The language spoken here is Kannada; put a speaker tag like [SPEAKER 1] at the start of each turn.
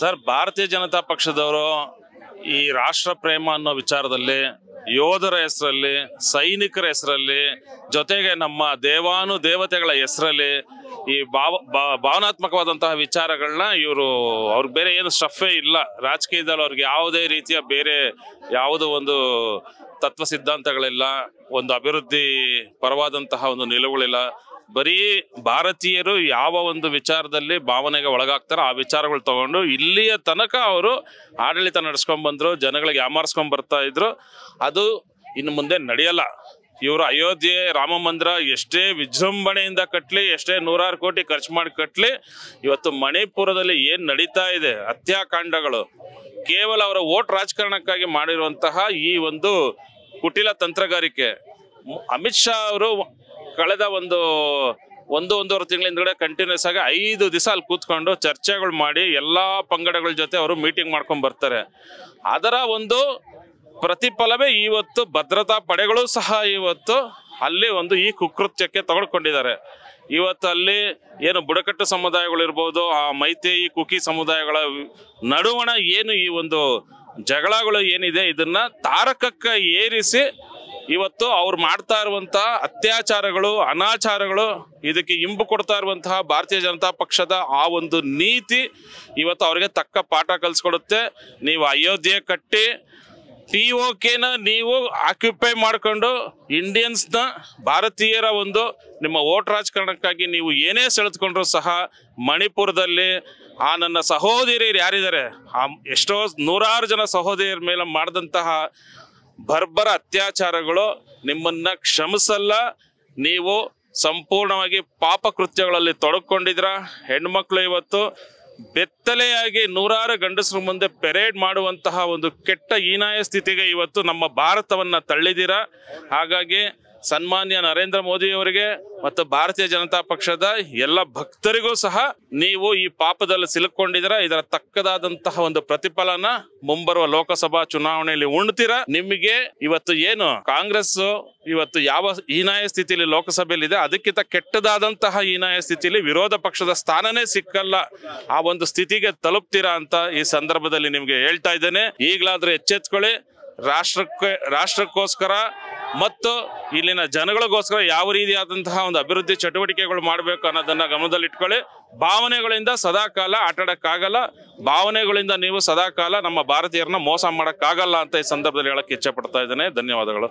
[SPEAKER 1] ಸರ್ ಭಾರತೀಯ ಜನತಾ ಪಕ್ಷದವರು ಈ ರಾಷ್ಟ್ರ ಪ್ರೇಮ ಅನ್ನೋ ವಿಚಾರದಲ್ಲಿ ಯೋಧರ ಹೆಸರಲ್ಲಿ ಸೈನಿಕರ ಹೆಸರಲ್ಲಿ ಜೊತೆಗೆ ನಮ್ಮ ದೇವಾನು ದೇವತೆಗಳ ಹೆಸರಲ್ಲಿ ಈ ಭಾವ ಭಾವನಾತ್ಮಕವಾದಂತಹ ವಿಚಾರಗಳನ್ನ ಇವರು ಅವ್ರಿಗೆ ಬೇರೆ ಏನು ಸ್ಟಫೇ ಇಲ್ಲ ರಾಜಕೀಯದಲ್ಲಿ ಅವ್ರಿಗೆ ಯಾವುದೇ ರೀತಿಯ ಬೇರೆ ಯಾವುದು ಒಂದು ತತ್ವ ಸಿದ್ಧಾಂತಗಳಿಲ್ಲ ಒಂದು ಅಭಿವೃದ್ಧಿ ಪರವಾದಂತಹ ಒಂದು ನಿಲುವುಗಳಿಲ್ಲ ಬರೀ ಭಾರತೀಯರು ಯಾವ ಒಂದು ವಿಚಾರದಲ್ಲಿ ಭಾವನೆಗೆ ಒಳಗಾಗ್ತಾರೋ ಆ ವಿಚಾರಗಳು ತಗೊಂಡು ಇಲ್ಲಿಯ ತನಕ ಅವರು ಆಡಳಿತ ನಡ್ಸ್ಕೊಂಡ್ ಬಂದ್ರು ಜನಗಳಿಗೆ ಯಾಮಾರಿಸ್ಕೊಂಡ್ ಬರ್ತಾ ಇದ್ರು ಅದು ಇನ್ನು ಮುಂದೆ ನಡೆಯಲ್ಲ ಇವರು ಅಯೋಧ್ಯೆ ರಾಮ ಮಂದಿರ ಎಷ್ಟೇ ವಿಜೃಂಭಣೆಯಿಂದ ಕಟ್ಟಲಿ ಎಷ್ಟೇ ನೂರಾರು ಕೋಟಿ ಖರ್ಚು ಮಾಡಿ ಕಟ್ಟಲಿ ಇವತ್ತು ಮಣಿಪುರದಲ್ಲಿ ಏನು ನಡೀತಾ ಇದೆ ಹತ್ಯಾಕಾಂಡಗಳು ಕೇವಲ ಅವರ ಓಟ್ ರಾಜಕಾರಣಕ್ಕಾಗಿ ಮಾಡಿರುವಂತಹ ಈ ಒಂದು ಕುಟಿಲ ತಂತ್ರಗಾರಿಕೆ ಅಮಿತ್ ಶಾ ಅವರು ಕಳೆದ ಒಂದು ಒಂದು ಒಂದೂವರೆ ತಿಂಗಳ ಹಿಂದ್ಗಡೆ ಕಂಟಿನ್ಯೂಸ್ ಆಗಿ ಐದು ದಿವಸ ಅಲ್ಲಿ ಕೂತ್ಕೊಂಡು ಚರ್ಚೆಗಳು ಮಾಡಿ ಎಲ್ಲ ಪಂಗಡಗಳ ಜೊತೆ ಅವರು ಮೀಟಿಂಗ್ ಮಾಡ್ಕೊಂಡು ಬರ್ತಾರೆ ಅದರ ಒಂದು ಪ್ರತಿಫಲವೇ ಇವತ್ತು ಭದ್ರತಾ ಪಡೆಗಳು ಸಹ ಇವತ್ತು ಅಲ್ಲಿ ಒಂದು ಈ ಕುಕೃತ್ಯಕ್ಕೆ ತಗೊಳ್ಕೊಂಡಿದ್ದಾರೆ ಇವತ್ತು ಅಲ್ಲಿ ಏನು ಬುಡಕಟ್ಟು ಸಮುದಾಯಗಳು ಇರ್ಬೋದು ಆ ಮೈತೆ ಕುಕಿ ಸಮುದಾಯಗಳ ನಡುವಣ ಏನು ಈ ಒಂದು ಜಗಳಗಳು ಏನಿದೆ ಇದನ್ನ ತಾರಕಕ್ಕೆ ಏರಿಸಿ ಇವತ್ತು ಅವ್ರು ಮಾಡ್ತಾ ಇರುವಂತಹ ಅತ್ಯಾಚಾರಗಳು ಅನಾಚಾರಗಳು ಇದಕ್ಕೆ ಇಂಬು ಕೊಡ್ತಾ ಇರುವಂತಹ ಭಾರತೀಯ ಜನತಾ ಪಕ್ಷದ ಆ ಒಂದು ನೀತಿ ಇವತ್ತು ಅವರಿಗೆ ತಕ್ಕ ಪಾಠ ಕಲಿಸ್ಕೊಡುತ್ತೆ ನೀವು ಅಯೋಧ್ಯೆ ಕಟ್ಟಿ ಪಿ ಒ ಕೆನ ನೀವು ಆಕ್ಯುಪೈ ಮಾಡಿಕೊಂಡು ಇಂಡಿಯನ್ಸ್ನ ಭಾರತೀಯರ ಒಂದು ನಿಮ್ಮ ಓಟ್ ರಾಜಕಾರಣಕ್ಕಾಗಿ ನೀವು ಏನೇ ಸೆಳೆದುಕೊಂಡ್ರು ಸಹ ಮಣಿಪುರದಲ್ಲಿ ಆ ನನ್ನ ಸಹೋದರಿಯರು ಯಾರಿದ್ದಾರೆ ಆ ಎಷ್ಟೋ ನೂರಾರು ಜನ ಸಹೋದರಿಯರ ಮೇಲೆ ಮಾಡಿದಂತಹ ಬರ್ಬರ ಅತ್ಯಾಚಾರಗಳು ನಿಮ್ಮನ್ನ ಕ್ಷಮಿಸಲ್ಲ ನೀವು ಸಂಪೂರ್ಣವಾಗಿ ಪಾಪ ಕೃತ್ಯಗಳಲ್ಲಿ ತೊಡಕೊಂಡಿದ್ರ ಹೆಣ್ಮಕ್ಳು ಇವತ್ತು ಬೆತ್ತಲೆಯಾಗಿ ನೂರಾರು ಗಂಡಸರ ಮುಂದೆ ಪೆರೇಡ್ ಮಾಡುವಂತಹ ಒಂದು ಕೆಟ್ಟ ಹೀನಾಯ ಸ್ಥಿತಿಗೆ ಇವತ್ತು ನಮ್ಮ ಭಾರತವನ್ನ ತಳ್ಳಿದಿರ ಹಾಗಾಗಿ ಸನ್ಮಾನ್ಯ ನರೇಂದ್ರ ಮೋದಿ ಅವರಿಗೆ ಮತ್ತು ಭಾರತೀಯ ಜನತಾ ಪಕ್ಷದ ಎಲ್ಲ ಭಕ್ತರಿಗೂ ಸಹ ನೀವು ಈ ಪಾಪದಲ್ಲಿ ಸಿಲುಕೊಂಡಿದ್ರೆ ಇದರ ತಕ್ಕದಾದಂತಹ ಒಂದು ಪ್ರತಿಫಲನ ಮುಂಬರುವ ಲೋಕಸಭಾ ಚುನಾವಣೆಯಲ್ಲಿ ಉಣ್ತೀರಾ ನಿಮಗೆ ಇವತ್ತು ಏನು ಕಾಂಗ್ರೆಸ್ ಇವತ್ತು ಯಾವ ಹೀನಾಯ ಸ್ಥಿತಿಯಲ್ಲಿ ಲೋಕಸಭೆಯಲ್ಲಿ ಇದೆ ಅದಕ್ಕಿಂತ ಕೆಟ್ಟದಾದಂತಹ ಹೀನಾಯ ಸ್ಥಿತಿಯಲ್ಲಿ ವಿರೋಧ ಪಕ್ಷದ ಸ್ಥಾನನೇ ಸಿಕ್ಕಲ್ಲ ಆ ಒಂದು ಸ್ಥಿತಿಗೆ ತಲುಪ್ತೀರಾ ಅಂತ ಈ ಸಂದರ್ಭದಲ್ಲಿ ನಿಮ್ಗೆ ಹೇಳ್ತಾ ಇದ್ದೇನೆ ಈಗಲಾದ್ರೂ ಎಚ್ಚೆತ್ಕೊಳ್ಳಿ ರಾಷ್ಟ್ರಕ್ಕೆ ರಾಷ್ಟ್ರಕ್ಕೋಸ್ಕರ ಮತ್ತು ಇಲ್ಲಿನ ಜನಗಳಿಗೋಸ್ಕರ ಯಾವ ರೀತಿಯಾದಂತಹ ಒಂದು ಅಭಿವೃದ್ಧಿ ಚಟುವಟಿಕೆಗಳು ಮಾಡಬೇಕು ಅನ್ನೋದನ್ನ ಗಮನದಲ್ಲಿಟ್ಕೊಳ್ಳಿ ಭಾವನೆಗಳಿಂದ ಸದಾ ಕಾಲ ಆಟಾಡಕ್ಕಾಗಲ್ಲ ಭಾವನೆಗಳಿಂದ ನೀವು ಸದಾ ಕಾಲ ನಮ್ಮ ಭಾರತೀಯರನ್ನ ಮೋಸ ಮಾಡೋಕ್ಕಾಗಲ್ಲ ಅಂತ ಈ ಸಂದರ್ಭದಲ್ಲಿ ಹೇಳಕ್ಕೆ ಇಚ್ಛೆ ಪಡ್ತಾ ಇದ್ದೇನೆ ಧನ್ಯವಾದಗಳು